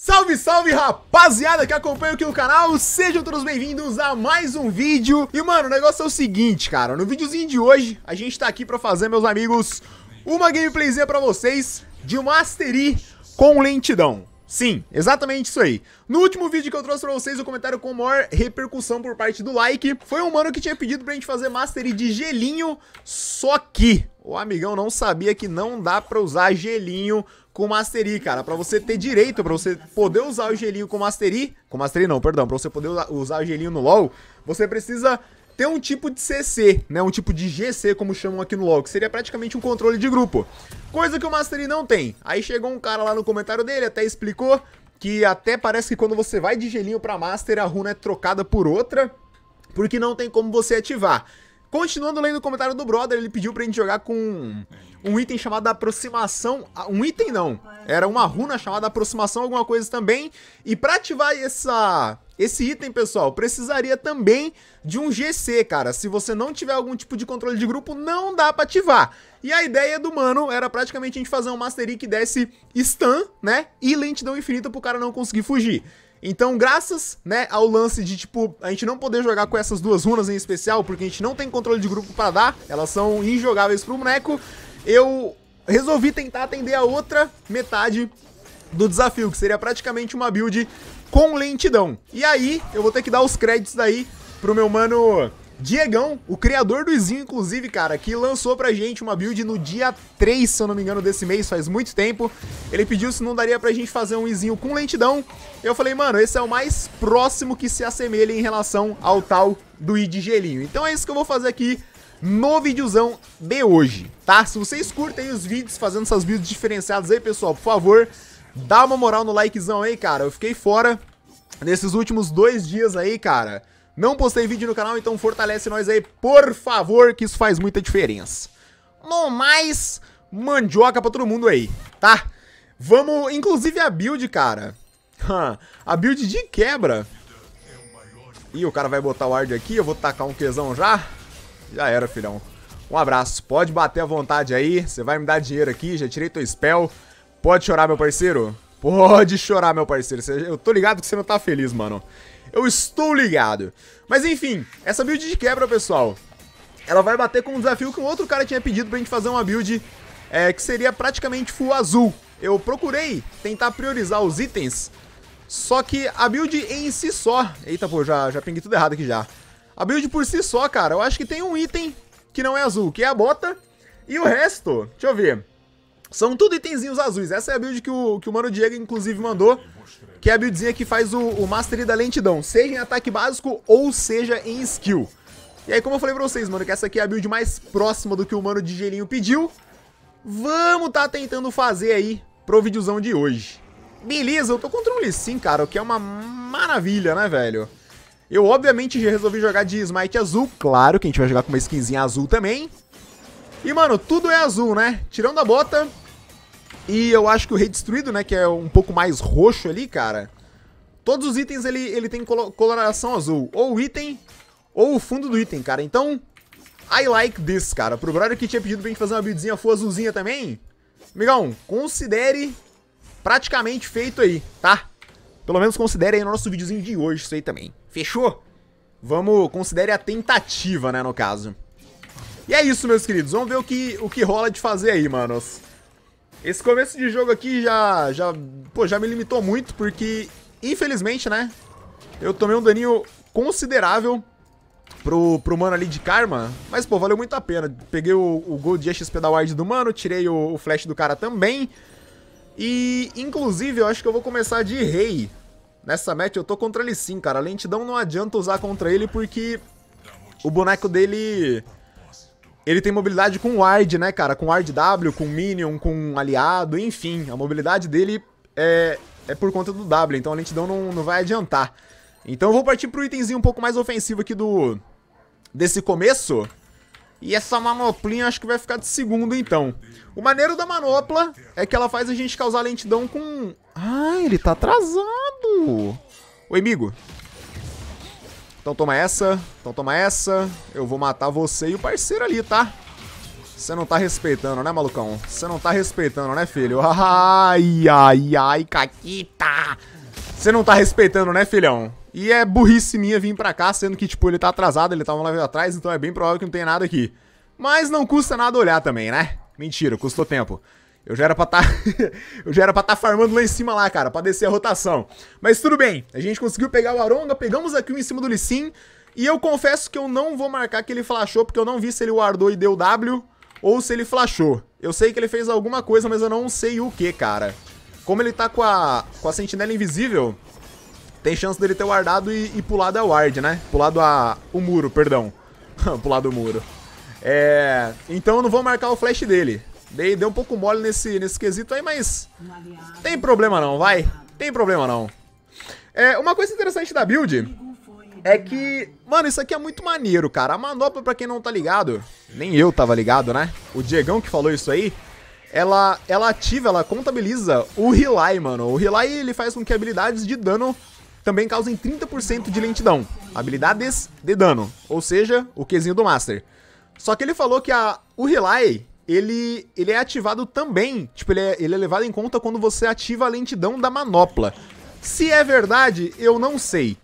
Salve, salve, rapaziada que acompanha aqui no canal, sejam todos bem-vindos a mais um vídeo. E, mano, o negócio é o seguinte, cara, no videozinho de hoje, a gente tá aqui pra fazer, meus amigos, uma gameplayzinha pra vocês de Mastery com lentidão. Sim, exatamente isso aí. No último vídeo que eu trouxe pra vocês, o um comentário com maior repercussão por parte do like foi um mano que tinha pedido pra gente fazer mastery de gelinho, só que o amigão não sabia que não dá pra usar gelinho com mastery, cara. Pra você ter direito, pra você poder usar o gelinho com mastery, com mastery não, perdão, pra você poder usar o gelinho no LoL, você precisa tem um tipo de CC, né? Um tipo de GC, como chamam aqui no LoL, que seria praticamente um controle de grupo. Coisa que o Mastery não tem. Aí chegou um cara lá no comentário dele, até explicou que até parece que quando você vai de gelinho pra Master, a runa é trocada por outra, porque não tem como você ativar. Continuando lendo o comentário do brother, ele pediu pra gente jogar com um item chamado aproximação. Ah, um item não, era uma runa chamada aproximação, alguma coisa também. E pra ativar essa esse item, pessoal, precisaria também de um GC, cara. Se você não tiver algum tipo de controle de grupo, não dá pra ativar. E a ideia do mano era praticamente a gente fazer um Mastery que desse stun, né? E lentidão infinita pro cara não conseguir fugir. Então, graças, né, ao lance de, tipo, a gente não poder jogar com essas duas runas em especial, porque a gente não tem controle de grupo para dar, elas são injogáveis pro boneco, eu resolvi tentar atender a outra metade do desafio, que seria praticamente uma build com lentidão. E aí, eu vou ter que dar os créditos daí pro meu mano Diegão, o criador do Izinho, inclusive, cara, que lançou pra gente uma build no dia 3, se eu não me engano, desse mês, faz muito tempo. Ele pediu se não daria pra gente fazer um Izinho com lentidão. Eu falei, mano, esse é o mais próximo que se assemelha em relação ao tal do I de gelinho. Então é isso que eu vou fazer aqui no videozão de hoje, tá? Se vocês curtem os vídeos fazendo essas builds diferenciadas aí, pessoal, por favor, Dá uma moral no likezão aí, cara. Eu fiquei fora nesses últimos dois dias aí, cara. Não postei vídeo no canal, então fortalece nós aí, por favor, que isso faz muita diferença. No mais, mandioca pra todo mundo aí, tá? Vamos, inclusive a build, cara. a build de quebra. Ih, o cara vai botar o ward aqui, eu vou tacar um quezão, já. Já era, filhão. Um abraço, pode bater à vontade aí, você vai me dar dinheiro aqui, já tirei teu spell. Pode chorar, meu parceiro? Pode chorar, meu parceiro. Eu tô ligado que você não tá feliz, mano. Eu estou ligado. Mas enfim, essa build de quebra, pessoal, ela vai bater com um desafio que um outro cara tinha pedido pra gente fazer uma build é, que seria praticamente full azul. Eu procurei tentar priorizar os itens, só que a build em si só... Eita, pô, já, já pinguei tudo errado aqui já. A build por si só, cara, eu acho que tem um item que não é azul, que é a bota, e o resto, deixa eu ver... São tudo itenzinhos azuis. Essa é a build que o, que o Mano Diego, inclusive, mandou. Que é a buildzinha que faz o, o Mastery da Lentidão. Seja em ataque básico ou seja em skill. E aí, como eu falei pra vocês, mano, que essa aqui é a build mais próxima do que o Mano de Gelinho pediu. Vamos tá tentando fazer aí pro videozão de hoje. Beleza, eu tô contra um Lee Sin, cara, o que é uma maravilha, né, velho? Eu, obviamente, já resolvi jogar de Smite azul. Claro que a gente vai jogar com uma skinzinha azul também. E, mano, tudo é azul, né? Tirando a bota. E eu acho que o rei destruído, né? Que é um pouco mais roxo ali, cara. Todos os itens ele, ele tem coloração azul. Ou o item, ou o fundo do item, cara. Então, I like this, cara. Pro brother que tinha pedido pra gente fazer uma buildzinha full azulzinha também. Amigão, considere praticamente feito aí, tá? Pelo menos considere aí no nosso videozinho de hoje isso aí também. Fechou? Vamos, considere a tentativa, né, no caso. E é isso, meus queridos. Vamos ver o que, o que rola de fazer aí, manos. Esse começo de jogo aqui já, já, pô, já me limitou muito, porque, infelizmente, né, eu tomei um daninho considerável pro, pro mano ali de Karma, mas, pô, valeu muito a pena. Peguei o, o Gold XP da Ward do mano, tirei o, o, Flash do cara também, e, inclusive, eu acho que eu vou começar de Rei. Nessa match eu tô contra ele sim, cara. A lentidão não adianta usar contra ele, porque o boneco dele ele tem mobilidade com ward, né, cara? Com ward W, com minion, com aliado, enfim. A mobilidade dele é, é por conta do W, então a lentidão não, não vai adiantar. Então eu vou partir pro itemzinho um pouco mais ofensivo aqui do... Desse começo. E essa manoplinha acho que vai ficar de segundo, então. O maneiro da manopla é que ela faz a gente causar lentidão com... Ah, ele tá atrasado! Oi, amigo. Então toma essa. Então toma essa. Eu vou matar você e o parceiro ali, tá? Você não tá respeitando, né, malucão? Você não tá respeitando, né, filho? Ai, ai, ai, caquita! Você não tá respeitando, né, filhão? E é burrice minha vir pra cá, sendo que, tipo, ele tá atrasado, ele tava tá um level atrás, então é bem provável que não tem nada aqui. Mas não custa nada olhar também, né? Mentira, custou tempo. Eu já era pra tá... eu já era pra estar tá farmando lá em cima lá, cara, pra descer a rotação. Mas tudo bem, a gente conseguiu pegar o Aronga, pegamos aqui kill em cima do Lissin. E eu confesso que eu não vou marcar que ele flashou, porque eu não vi se ele guardou e deu W ou se ele flashou. Eu sei que ele fez alguma coisa, mas eu não sei o que, cara. Como ele tá com a, com a sentinela invisível, tem chance dele ter guardado e, e pulado a ward, né? Pulado a, o muro, perdão. pulado o muro. É, então eu não vou marcar o flash dele. Dei, dei um pouco mole nesse, nesse quesito aí, mas... Tem problema não, vai. Tem problema não. É, uma coisa interessante da build é que... Mano, isso aqui é muito maneiro, cara. A manopla, pra quem não tá ligado... Nem eu tava ligado, né? O Diegão que falou isso aí ela, ela ativa, ela contabiliza o Relay, mano. O Relay, ele faz com que habilidades de dano também causem 30% de lentidão. Habilidades de dano, ou seja, o Qzinho do Master. Só que ele falou que a, o Relay, ele, ele é ativado também. Tipo, ele é, ele é levado em conta quando você ativa a lentidão da manopla. Se é verdade, eu não sei.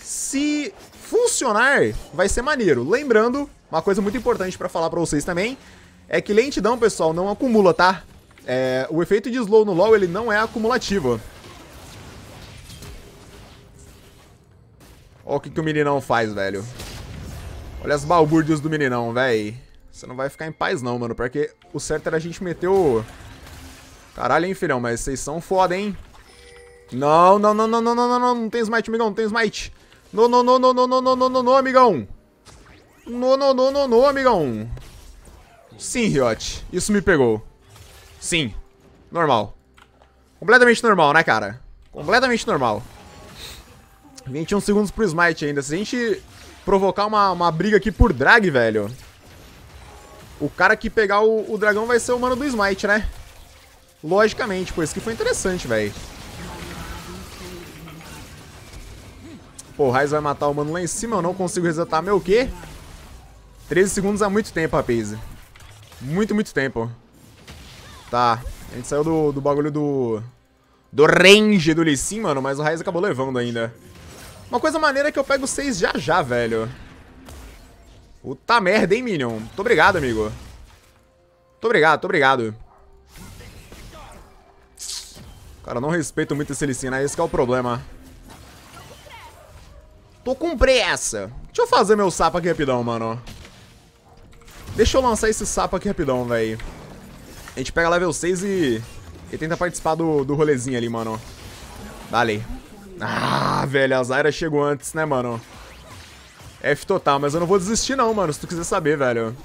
Se funcionar, vai ser maneiro. Lembrando, uma coisa muito importante para falar para vocês também, é que lentidão, pessoal, não acumula, tá? É, o efeito de slow no LoL, ele não é acumulativo. Olha o que, que o meninão faz, velho. Olha as balbúrdias do meninão, velho. Você não vai ficar em paz não, mano. Porque o certo era a gente meter o... Caralho, hein, filhão. Mas vocês são foda, hein. Não, não, não, não, não, não, não, não. tem smite, amigão. Não tem smite. Não, não, não, não, não, não, não, não, não, não, amigão. Não, não, não, não, não, amigão. Sim, Riot. Isso me pegou. Sim. Normal. Completamente normal, né, cara? Completamente normal. 21 segundos pro Smite ainda. Se a gente provocar uma, uma briga aqui por drag, velho... O cara que pegar o, o dragão vai ser o mano do Smite, né? Logicamente, pô, isso que foi interessante, velho. Pô, o Raiz vai matar o mano lá em cima, eu não consigo resetar meu quê? 13 segundos há é muito tempo, rapaz. Muito, muito tempo. Tá, a gente saiu do, do bagulho do... Do range do Lee Sin, mano, mas o Raiz acabou levando ainda. Uma coisa maneira é que eu pego 6 já já, velho. Puta merda, hein, Minion? Muito obrigado, amigo. Muito obrigado, muito obrigado. Cara, eu não respeito muito esse Licina, esse é o problema. Tô com pressa. Deixa eu fazer meu sapo aqui rapidão, mano. Deixa eu lançar esse sapo aqui rapidão, velho. A gente pega level 6 e... E tenta participar do, do rolezinho ali, mano. Dale. Ah, velho, a Zyra chegou antes, né, mano? F total, mas eu não vou desistir não, mano, se tu quiser saber, velho.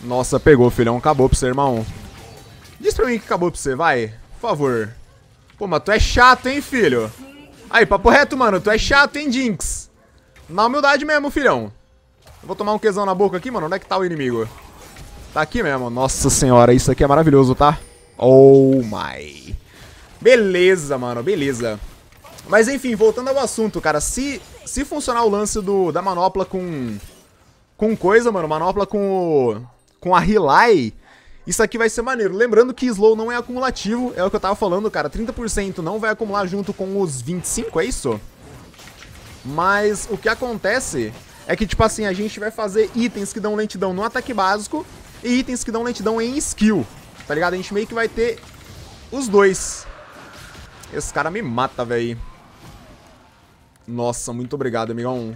Nossa, pegou, filhão. Acabou pra você, irmão. Diz pra mim que acabou pra você, vai. Por favor. Pô, mas tu é chato, hein, filho. Aí, papo reto, mano. Tu é chato, hein, Jinx. Na humildade mesmo, filhão. Eu vou tomar um quesão na boca aqui, mano. Onde é que tá o inimigo? Tá aqui mesmo. Nossa senhora, isso aqui é maravilhoso, tá? Oh, my. Beleza, mano. Beleza. Mas enfim, voltando ao assunto, cara, se, se funcionar o lance do, da manopla com. Com coisa, mano, manopla com Com a Relay, isso aqui vai ser maneiro. Lembrando que slow não é acumulativo, é o que eu tava falando, cara. 30% não vai acumular junto com os 25, é isso? Mas o que acontece é que, tipo assim, a gente vai fazer itens que dão lentidão no ataque básico e itens que dão lentidão em skill, tá ligado? A gente meio que vai ter os dois. Esse cara me mata, velho. Nossa, muito obrigado, amigão.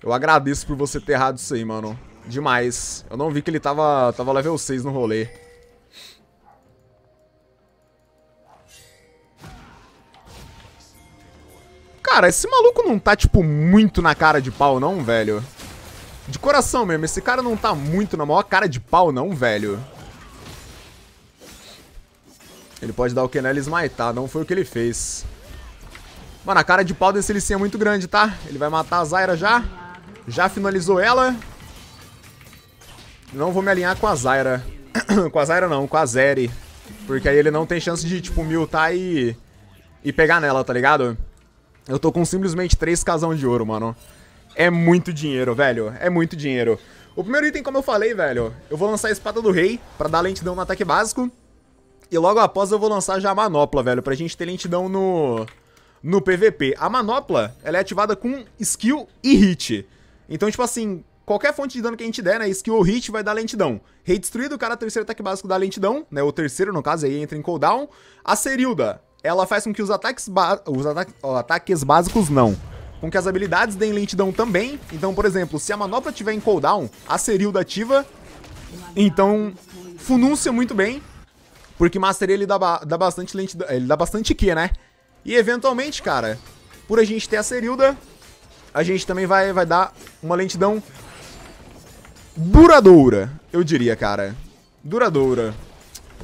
Eu agradeço por você ter errado isso aí, mano. Demais. Eu não vi que ele tava, tava level 6 no rolê. Cara, esse maluco não tá, tipo, muito na cara de pau, não, velho? De coração mesmo, esse cara não tá muito na maior cara de pau, não, velho? Ele pode dar o que nele esmaitar, não foi o que ele fez. Mano, a cara de pau desse Licinha é muito grande, tá? Ele vai matar a Zyra já. Já finalizou ela. Não vou me alinhar com a Zyra. com a Zyra não, com a Zeri. Porque aí ele não tem chance de, tipo, miltar e... E pegar nela, tá ligado? Eu tô com simplesmente três casão de ouro, mano. É muito dinheiro, velho. É muito dinheiro. O primeiro item, como eu falei, velho, eu vou lançar a Espada do Rei pra dar lentidão no ataque básico. E logo após eu vou lançar já a Manopla, velho, pra gente ter lentidão no no PVP. A manopla, ela é ativada com skill e hit. Então, tipo assim, qualquer fonte de dano que a gente der, né, skill ou hit vai dar lentidão. Rei destruído, o cara terceiro ataque básico dá lentidão, né, o terceiro, no caso, aí entra em cooldown. A Serilda, ela faz com que os ataques, os ata ó, ataques básicos não, com que as habilidades deem lentidão também. Então, por exemplo, se a manopla tiver em cooldown, a Serilda ativa, então funúncia muito bem, porque Mastery ele dá, ba dá bastante lentidão, ele dá bastante Q, né? E eventualmente, cara, por a gente ter a Serilda, a gente também vai, vai dar uma lentidão duradoura, eu diria, cara. Duradoura.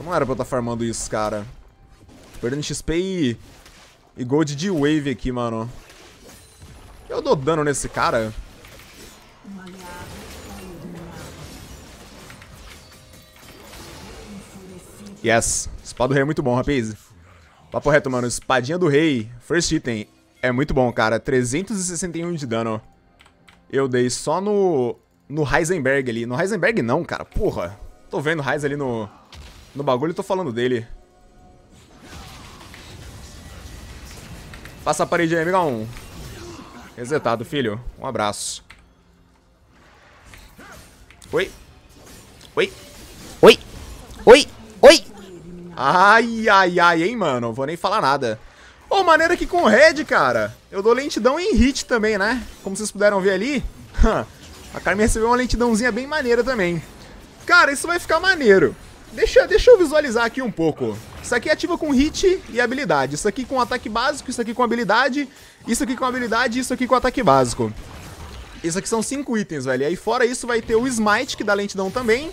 não era pra eu estar tá farmando isso, cara. Perdendo XP e, e gold de wave aqui, mano. Eu dou dano nesse cara? Yes. Espada do rei é muito bom, rapaz. Papo reto, mano. Espadinha do rei. First item. É muito bom, cara. 361 de dano. Eu dei só no... No Heisenberg ali. No Heisenberg não, cara. Porra. Tô vendo o Heisenberg ali no... No bagulho e tô falando dele. Passa a parede aí, amigão. Resetado, filho. Um abraço. Oi. Oi. Oi. Oi. Oi. Ai, ai, ai, hein, mano. Vou nem falar nada. Ô, oh, maneira que com red, cara. Eu dou lentidão em hit também, né? Como vocês puderam ver ali. A Carmen recebeu uma lentidãozinha bem maneira também. Cara, isso vai ficar maneiro. Deixa, deixa eu visualizar aqui um pouco. Isso aqui é ativa com hit e habilidade. Isso aqui com ataque básico, isso aqui com habilidade, isso aqui com habilidade isso aqui com ataque básico. Isso aqui são cinco itens, velho. aí fora isso vai ter o Smite, que dá lentidão também.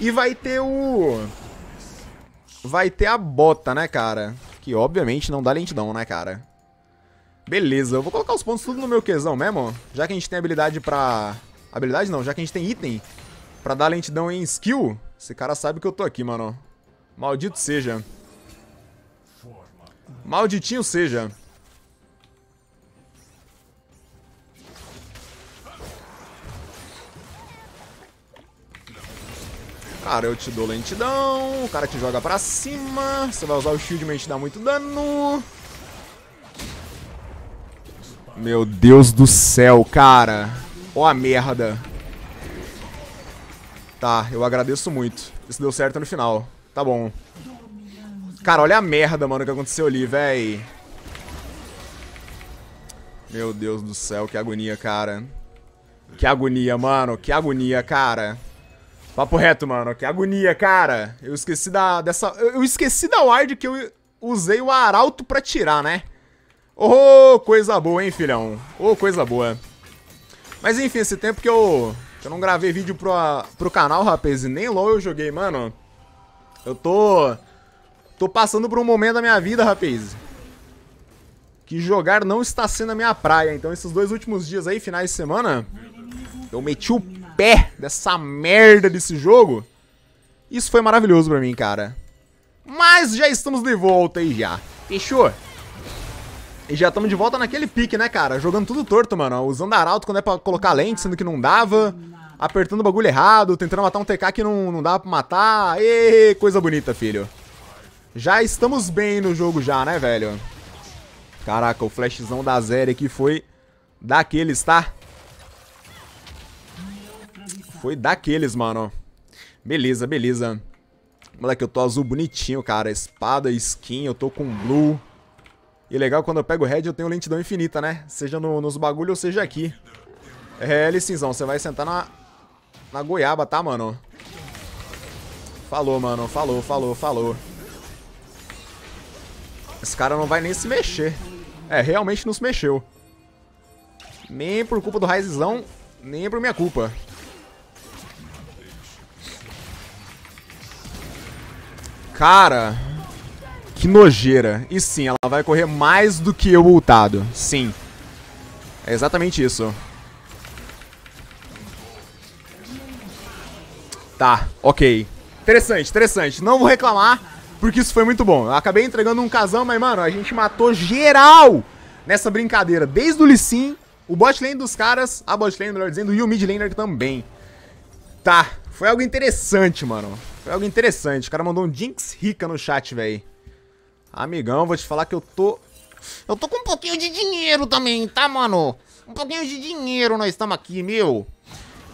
E vai ter o vai ter a bota, né, cara? Que obviamente não dá lentidão, né, cara? Beleza, eu vou colocar os pontos tudo no meu quesão mesmo, já que a gente tem habilidade pra... Habilidade não, já que a gente tem item pra dar lentidão em skill, esse cara sabe que eu tô aqui, mano. Maldito seja. Malditinho seja. Cara, eu te dou lentidão, o cara te joga pra cima, você vai usar o shield, mas te dá muito dano. Meu Deus do céu, cara. Ó a merda. Tá, eu agradeço muito. Isso deu certo no final. Tá bom. Cara, olha a merda, mano, que aconteceu ali, véi. Meu Deus do céu, que agonia, cara. Que agonia, mano. Que agonia, cara. Papo reto, mano. Que agonia, cara. Eu esqueci da... dessa... Eu esqueci da ward que eu usei o arauto pra tirar, né? Ô, oh, coisa boa, hein, filhão. Ô, oh, coisa boa. Mas, enfim, esse tempo que eu... Que eu não gravei vídeo pro, pro canal, rapaz, e nem LOL eu joguei, mano. Eu tô... Tô passando por um momento da minha vida, rapaz. Que jogar não está sendo a minha praia. Então, esses dois últimos dias aí, finais de semana... Eu meti o pé dessa merda desse jogo, isso foi maravilhoso pra mim, cara. Mas já estamos de volta aí já. Fechou? E já estamos de volta naquele pique, né, cara? Jogando tudo torto, mano. Usando arauto quando é pra colocar lente, sendo que não dava. Apertando o bagulho errado, tentando matar um TK que não, não dava pra matar. E coisa bonita, filho. Já estamos bem no jogo já, né, velho? Caraca, o flashzão da Zeri aqui foi daqueles, tá? Foi daqueles, mano. Beleza, beleza. Moleque, eu tô azul bonitinho, cara. Espada, skin, eu tô com blue. E legal, quando eu pego red, eu tenho lentidão infinita, né? Seja no, nos bagulho ou seja aqui. É, licinzão, você vai sentar na, na goiaba, tá, mano? Falou, mano. Falou, falou, falou. Esse cara não vai nem se mexer. É, realmente não se mexeu. Nem por culpa do raizão, nem por minha culpa. Cara, que nojeira. E sim, ela vai correr mais do que eu ultado. Sim. É exatamente isso. Tá, ok. Interessante, interessante. Não vou reclamar, porque isso foi muito bom. Eu acabei entregando um casão, mas, mano, a gente matou geral nessa brincadeira. Desde o Lissin, o bot lane dos caras, a bot lane, melhor dizendo, e o mid laner também. Tá, foi algo interessante, mano. Foi é algo interessante. O cara mandou um Jinx rica no chat, velho. Amigão, vou te falar que eu tô... Eu tô com um pouquinho de dinheiro também, tá, mano? Um pouquinho de dinheiro nós estamos aqui, meu.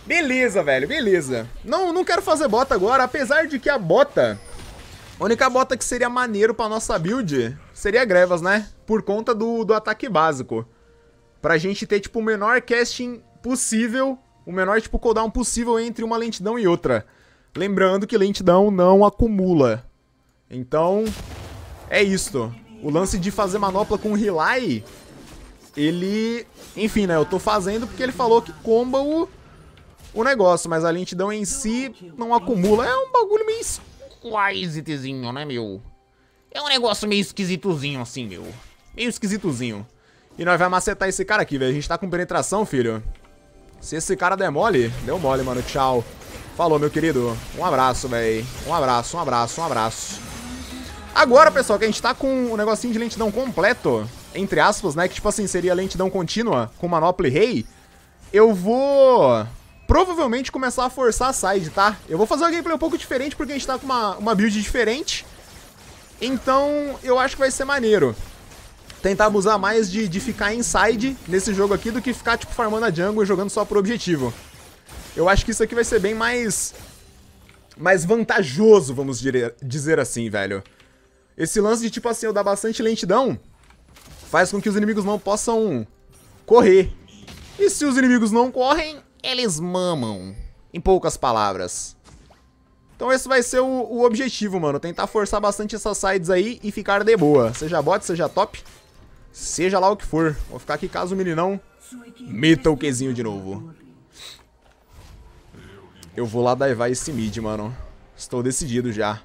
Beleza, velho, beleza. Não, não quero fazer bota agora, apesar de que a bota... A única bota que seria maneiro pra nossa build seria Grevas, né? Por conta do, do ataque básico. Pra gente ter, tipo, o menor casting possível, o menor, tipo, cooldown possível entre uma lentidão e outra. Lembrando que lentidão não acumula. Então, é isto. O lance de fazer manopla com Relay, ele... Enfim, né? Eu tô fazendo porque ele falou que comba o, o negócio, mas a lentidão em si não acumula. É um bagulho meio esquisitozinho, né, meu? É um negócio meio esquisitozinho assim, meu. Meio esquisitozinho. E nós vamos macetar esse cara aqui, velho. A gente tá com penetração, filho. Se esse cara der mole, deu mole, mano. Tchau. Falou, meu querido. Um abraço, velho. Um abraço, um abraço, um abraço. Agora, pessoal, que a gente tá com um negocinho de lentidão completo, entre aspas, né? Que, tipo assim, seria lentidão contínua com Manopoly Rei. Eu vou provavelmente começar a forçar a side, tá? Eu vou fazer uma gameplay um pouco diferente porque a gente tá com uma, uma build diferente. Então, eu acho que vai ser maneiro. Tentar abusar mais de, de ficar inside nesse jogo aqui do que ficar, tipo, farmando a jungle e jogando só pro objetivo. Eu acho que isso aqui vai ser bem mais... Mais vantajoso, vamos dizer assim, velho. Esse lance de, tipo assim, eu dar bastante lentidão faz com que os inimigos não possam correr. E se os inimigos não correm, eles mamam. Em poucas palavras. Então esse vai ser o, o, objetivo, mano. Tentar forçar bastante essas sides aí e ficar de boa. Seja bot, seja top, seja lá o que for. Vou ficar aqui caso o meninão meta o Qzinho de novo. Eu vou lá daivar esse mid, mano. Estou decidido já.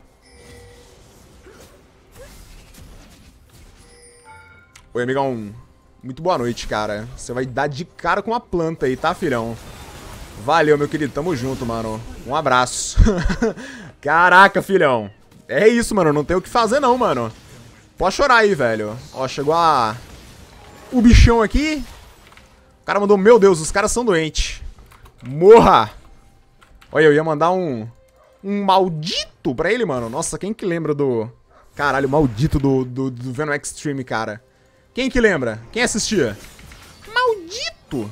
Oi, amigão. Muito boa noite, cara. Você vai dar de cara com a planta aí, tá, filhão? Valeu, meu querido. Tamo junto, mano. Um abraço. Caraca, filhão. É isso, mano. Não tem o que fazer, não, mano. Pode chorar aí, velho. Ó, chegou a... O bichão aqui. O cara mandou... Meu Deus, os caras são doentes. Morra! Olha, eu ia mandar um... Um maldito pra ele, mano. Nossa, quem que lembra do... Caralho, maldito do, do, do Venom Extreme, cara. Quem que lembra? Quem assistia? Maldito!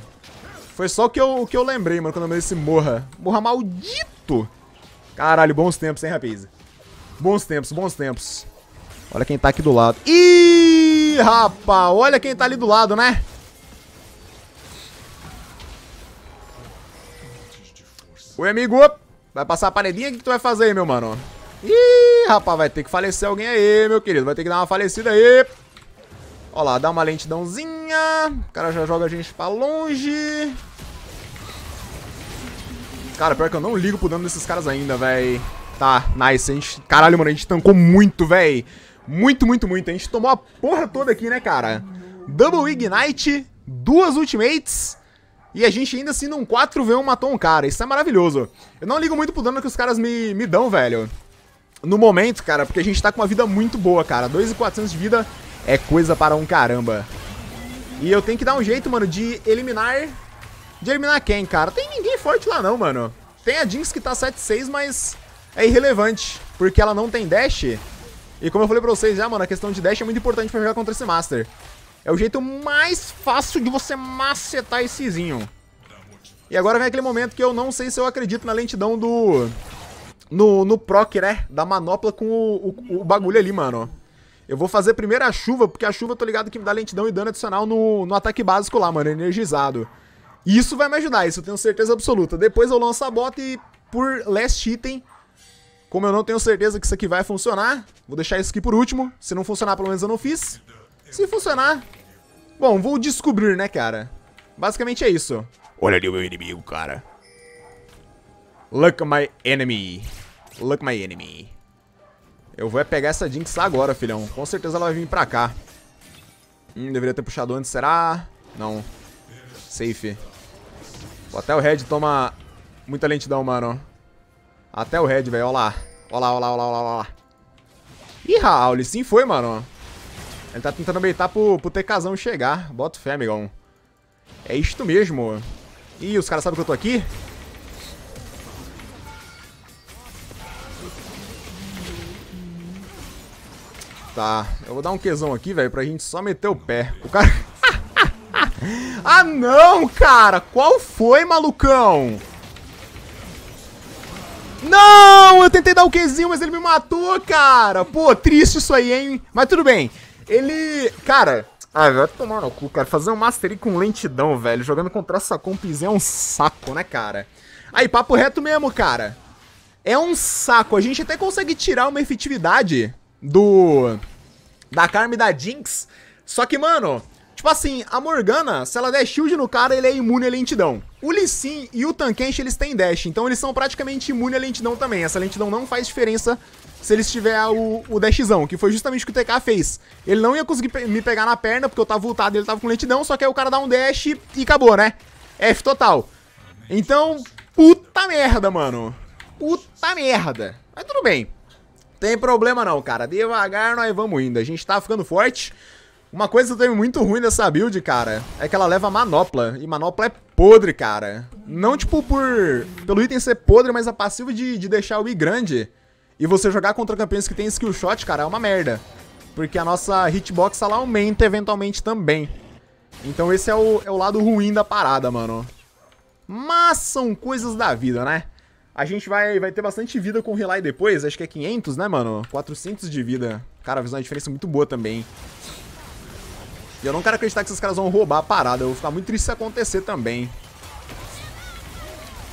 Foi só o que eu, o que eu lembrei, mano, quando eu esse morra. Morra maldito! Caralho, bons tempos, hein, rapaz? Bons tempos, bons tempos. Olha quem tá aqui do lado. Ih, rapaz, olha quem tá ali do lado, né? Oi, amigo. Vai passar a paredinha O que, que tu vai fazer aí, meu mano? Ih, rapaz, vai ter que falecer alguém aí, meu querido. Vai ter que dar uma falecida aí. Ó lá, dá uma lentidãozinha. O cara já joga a gente pra longe. Cara, pior que eu não ligo pro dano desses caras ainda, véi. Tá, nice. A gente... Caralho, mano, a gente tancou muito, véi. Muito, muito, muito. A gente tomou a porra toda aqui, né, cara? Double Ignite, duas ultimates... E a gente ainda assim num 4v1 matou um cara. Isso é maravilhoso. Eu não ligo muito pro dano que os caras me, me dão, velho. No momento, cara, porque a gente tá com uma vida muito boa, cara. 2.400 de vida é coisa para um caramba. E eu tenho que dar um jeito, mano, de eliminar... De eliminar quem, cara? Tem ninguém forte lá não, mano. Tem a Jinx que tá 7.6, mas é irrelevante. Porque ela não tem dash. E como eu falei pra vocês já, mano, a questão de dash é muito importante pra jogar contra esse Master. É o jeito mais fácil de você macetar essezinho. E agora vem aquele momento que eu não sei se eu acredito na lentidão do... No, no proc, né? Da manopla com o, o, o bagulho ali, mano. Eu vou fazer primeiro a chuva, porque a chuva eu tô ligado que me dá lentidão e dano adicional no, no ataque básico lá, mano, energizado. E isso vai me ajudar, isso eu tenho certeza absoluta. Depois eu lanço a bota e por last item, como eu não tenho certeza que isso aqui vai funcionar, vou deixar isso aqui por último. Se não funcionar, pelo menos eu não fiz. Se funcionar... Bom, vou descobrir, né, cara? Basicamente é isso. Olha ali o meu inimigo, cara. Look my enemy. Look my enemy. Eu vou é pegar essa Jinx agora, filhão. Com certeza ela vai vir pra cá. Hum, deveria ter puxado antes, será? Não. Safe. até o Red toma muita lentidão, mano. Até o Red, velho. Olha lá. Olha lá, olha lá, olha lá, olha lá. Ih, Raul, sim foi, mano. Ele tá tentando beitar pro, pro TKzão chegar. Bota fé, amigão. É isto mesmo. Ih, os caras sabem que eu tô aqui? Tá, eu vou dar um quesão aqui, velho, pra gente só meter o pé. O cara... ah, não, cara! Qual foi, malucão? Não! Eu tentei dar o um quezinho, mas ele me matou, cara! Pô, triste isso aí, hein? Mas tudo bem. Ele. Cara. Ah, vai tomar no cu, cara. Fazer um Mastery com lentidão, velho. Jogando contra essa compizinha é um saco, né, cara? Aí, papo reto mesmo, cara. É um saco. A gente até consegue tirar uma efetividade do. Da Carme da Jinx. Só que, mano, Tipo assim, a Morgana, se ela der shield no cara, ele é imune à lentidão. O Lee Sin e o Tankenshi, eles têm dash, então eles são praticamente imunes à lentidão também. Essa lentidão não faz diferença se eles tiver o, o dashzão, que foi justamente o que o TK fez. Ele não ia conseguir pe me pegar na perna, porque eu tava voltado e ele tava com lentidão, só que aí o cara dá um dash e acabou, né? F total. Então, puta merda, mano. Puta merda. Mas tudo bem. Tem problema não, cara. Devagar nós vamos indo. A gente tá ficando forte. Uma coisa também muito ruim nessa build, cara, é que ela leva manopla. E manopla é podre, cara. Não, tipo, por pelo item ser podre, mas a passiva de, de deixar o I grande e você jogar contra campeões que tem skill shot, cara, é uma merda. Porque a nossa hitbox, ela aumenta eventualmente também. Então esse é o, é o lado ruim da parada, mano. Mas são coisas da vida, né? A gente vai, vai ter bastante vida com o Relay depois. Acho que é 500, né, mano? 400 de vida. Cara, a visão é uma diferença muito boa também. E eu não quero acreditar que esses caras vão roubar a parada. Eu vou ficar muito triste se acontecer também.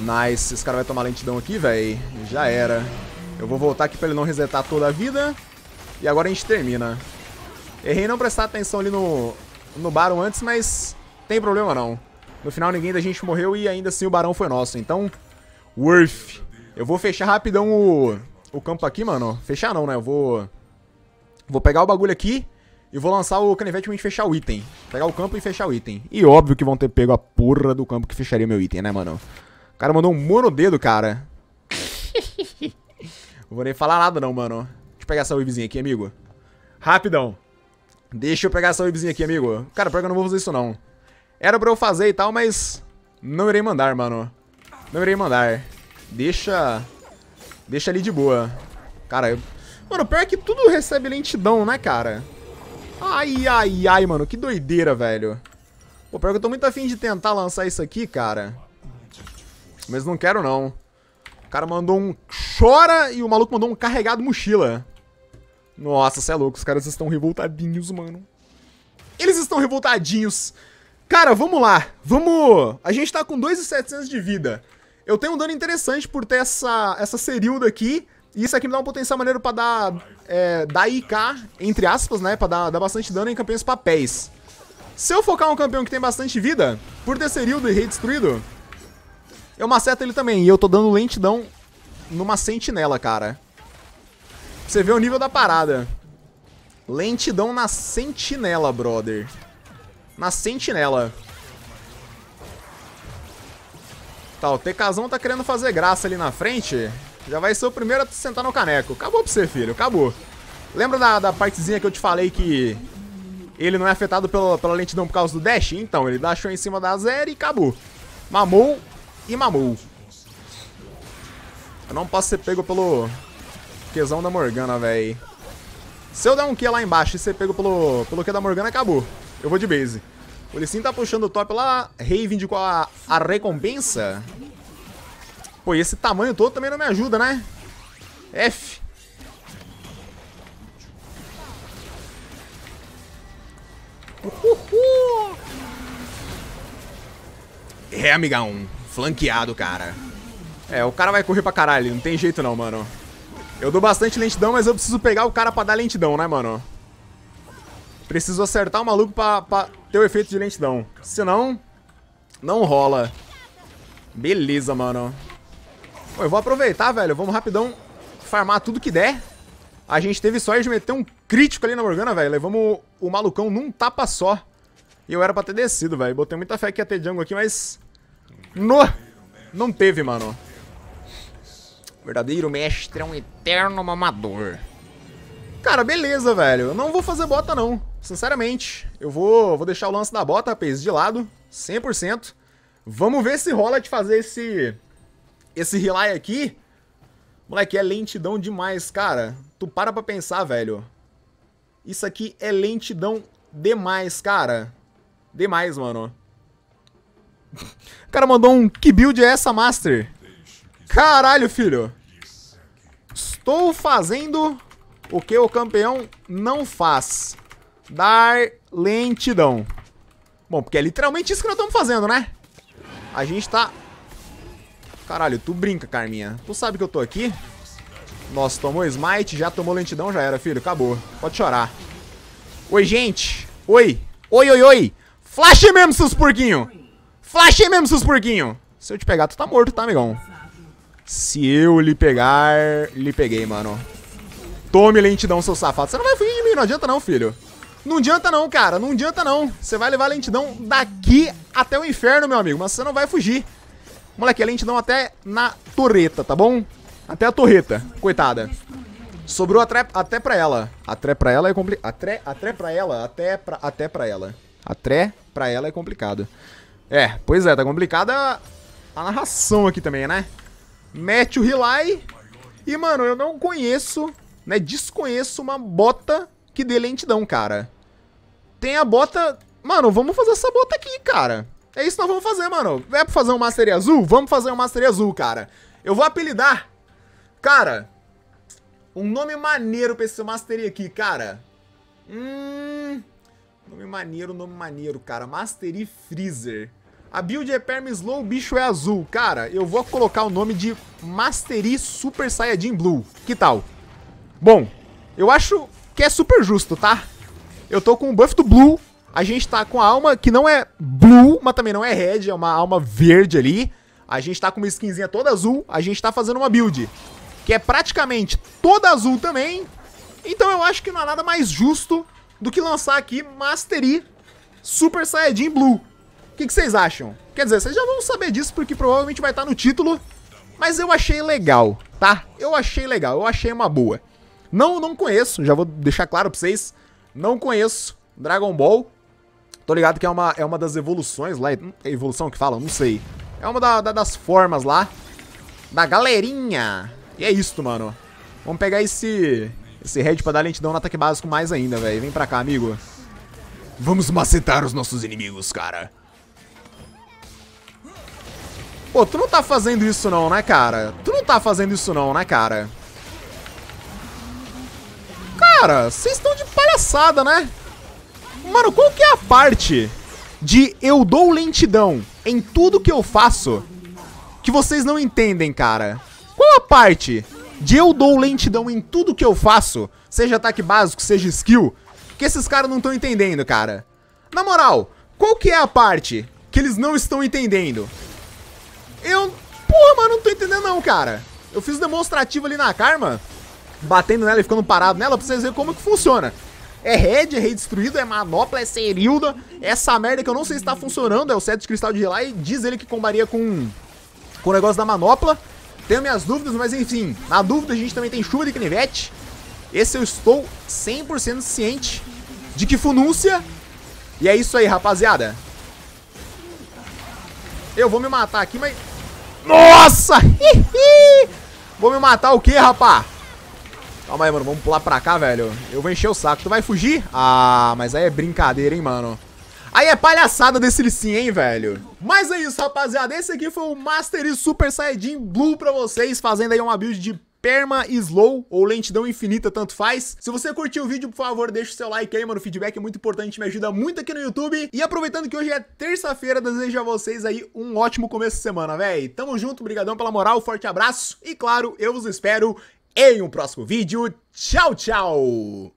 Nice. Esse cara vai tomar lentidão aqui, velho. Já era. Eu vou voltar aqui pra ele não resetar toda a vida. E agora a gente termina. Errei não prestar atenção ali no, no barão antes, mas tem problema não. No final ninguém da gente morreu e ainda assim o barão foi nosso. Então, worth. Eu vou fechar rapidão o, o campo aqui, mano. Fechar não, né? Eu vou... Vou pegar o bagulho aqui e vou lançar o canivete pra gente fechar o item. Pegar o campo e fechar o item. E óbvio que vão ter pego a porra do campo que fecharia meu item, né, mano? O cara mandou um mono dedo, cara. não vou nem falar nada não, mano. Deixa eu pegar essa wavezinha aqui, amigo. Rapidão. Deixa eu pegar essa wavezinha aqui, amigo. Cara, pior que eu não vou fazer isso, não. Era pra eu fazer e tal, mas... Não irei mandar, mano. Não irei mandar. Deixa... Deixa ali de boa. Cara, eu... Mano, pior que tudo recebe lentidão, né, cara? Ai, ai, ai, mano. Que doideira, velho. Pô, pior que eu tô muito afim de tentar lançar isso aqui, cara. Mas não quero, não. O cara mandou um chora e o maluco mandou um carregado mochila. Nossa, você é louco. Os caras estão revoltadinhos, mano. Eles estão revoltadinhos. Cara, vamos lá. Vamos... A gente tá com 2.700 de vida. Eu tenho um dano interessante por ter essa, essa serilda aqui. E isso aqui me dá um potencial maneiro pra dar, é, dar IK, entre aspas, né? Pra dar, dar bastante dano em campeões papéis. Se eu focar um campeão que tem bastante vida, por Descerildo e Rei Destruído, eu maceto ele também. E eu tô dando lentidão numa sentinela, cara. Você vê o nível da parada. Lentidão na sentinela, brother. Na sentinela. Tá, o TKzão tá querendo fazer graça ali na frente. Já vai ser o primeiro a sentar no caneco. Acabou pra você, filho. Acabou. Lembra da, da partezinha que eu te falei que ele não é afetado pela, pela lentidão por causa do dash? Então, ele dashou em cima da zero e acabou. Mamou e mamou. Eu não posso ser pego pelo Qzão da Morgana, velho. Se eu der um Q lá embaixo e ser pego pelo, pelo Q da Morgana, acabou. Eu vou de base. O Lee tá puxando o top lá, reivindicou a, a recompensa. Pô, e esse tamanho todo também não me ajuda, né? F. Uhul. É, amigão. Flanqueado, cara. É, o cara vai correr pra caralho. Não tem jeito não, mano. Eu dou bastante lentidão, mas eu preciso pegar o cara pra dar lentidão, né, mano? Preciso acertar o maluco pra, pra ter o efeito de lentidão. Senão, não rola. Beleza, mano. Pô, eu vou aproveitar, velho. Vamos rapidão farmar tudo que der. A gente teve só de meter um crítico ali na Morgana, velho. Levamos o, o malucão num tapa só. E eu era pra ter descido, velho. Botei muita fé que ia ter jungle aqui, mas... No! Não teve, mano. Verdadeiro mestre é um eterno mamador. Cara, beleza, velho. Eu não vou fazer bota, não. Sinceramente. Eu vou, vou deixar o lance da bota, rapaz, de lado. 100%. Vamos ver se rola de fazer esse... Esse relay aqui, moleque, é lentidão demais, cara. Tu para pra pensar, velho. Isso aqui é lentidão demais, cara. Demais, mano. O cara mandou um que build é essa, Master? Caralho, filho. Estou fazendo o que o campeão não faz. Dar lentidão. Bom, porque é literalmente isso que nós estamos fazendo, né? A gente está Caralho, tu brinca, Carminha. Tu sabe que eu tô aqui? Nossa, tomou smite, já tomou lentidão, já era, filho. Acabou. Pode chorar. Oi, gente. Oi. Oi, oi, oi. Flash mesmo, seus porquinho. Flash mesmo, seus porquinho. Se eu te pegar, tu tá morto, tá, amigão? Se eu lhe pegar, lhe peguei, mano. Tome lentidão, seu safado. Você não vai fugir de mim, não adianta não, filho. Não adianta não, cara. Não adianta não. Você vai levar lentidão daqui até o inferno, meu amigo. Mas você não vai fugir. Moleque, eles dão até na torreta, tá bom? Até a torreta, coitada. Sobrou até, até pra ela. Até pra ela é complicado. Até, até pra ela, até pra, até pra ela. Até pra ela é complicado. É, pois é, tá complicada a narração aqui também, né? Mete o Relay. E, mano, eu não conheço, né? Desconheço uma bota que dê lentidão, cara. Tem a bota... Mano, vamos fazer essa bota aqui, cara. É isso que nós vamos fazer, mano. É pra fazer um Mastery Azul? Vamos fazer um Mastery Azul, cara. Eu vou apelidar. Cara, um nome maneiro pra esse Mastery aqui, cara. Hum... Nome maneiro, nome maneiro, cara. Mastery Freezer. A build é Perm Slow, o bicho é azul. Cara, eu vou colocar o nome de Mastery Super Saiyajin Blue. Que tal? Bom, eu acho que é super justo, tá? Eu tô com o buff do Blue a gente tá com a alma que não é blue, mas também não é red, é uma alma verde ali. A gente tá com uma skinzinha toda azul, a gente tá fazendo uma build que é praticamente toda azul também. Então eu acho que não há nada mais justo do que lançar aqui Mastery Super Saiyajin Blue. O que, que, vocês acham? Quer dizer, vocês já vão saber disso porque provavelmente vai estar tá no título, mas eu achei legal, tá? Eu achei legal, eu achei uma boa. Não, não conheço, já vou deixar claro pra vocês, não conheço Dragon Ball, Tô ligado que é uma, é uma das evoluções lá. É evolução que fala? Não sei. É uma da, da, das formas lá. Da galerinha. E é isso, mano. Vamos pegar esse... Esse head pra dar lentidão no ataque básico mais ainda, velho. Vem pra cá, amigo. Vamos macetar os nossos inimigos, cara. Pô, tu não tá fazendo isso não, né, cara? Tu não tá fazendo isso não, né, cara? Cara, vocês estão de palhaçada, né? Mano, qual que é a parte de eu dou lentidão em tudo que eu faço que vocês não entendem, cara? Qual a parte de eu dou lentidão em tudo que eu faço, seja ataque básico, seja skill, que esses caras não estão entendendo, cara? Na moral, qual que é a parte que eles não estão entendendo? Eu... Porra, mano, não tô entendendo não, cara. Eu fiz demonstrativo ali na Karma, batendo nela e ficando parado nela pra vocês verem como que funciona. É Red, é Redistruído, é Manopla, é Serilda. Essa merda que eu não sei se tá funcionando. É o set de cristal de lá e diz ele que combaria com, com o negócio da Manopla. Tenho minhas dúvidas, mas enfim. Na dúvida, a gente também tem chuva de canivete. Esse eu estou 100% ciente de que funúncia. E é isso aí, rapaziada. Eu vou me matar aqui, mas... Nossa! Vou me matar o quê, rapá? Calma aí, mano. Vamos pular pra cá, velho. Eu vou encher o saco. Tu vai fugir? Ah, mas aí é brincadeira, hein, mano. Aí é palhaçada desse Lissin, hein, velho? Mas é isso, rapaziada. Esse aqui foi o Master Super Saiyajin Blue pra vocês, fazendo aí uma build de Perma Slow ou lentidão infinita, tanto faz. Se você curtiu o vídeo, por favor, deixa o seu like aí, mano. O feedback é muito importante, me ajuda muito aqui no YouTube. E aproveitando que hoje é terça-feira, desejo a vocês aí um ótimo começo de semana, velho. Tamo junto, brigadão pela moral, forte abraço. E claro, eu vos espero em um próximo vídeo. Tchau, tchau!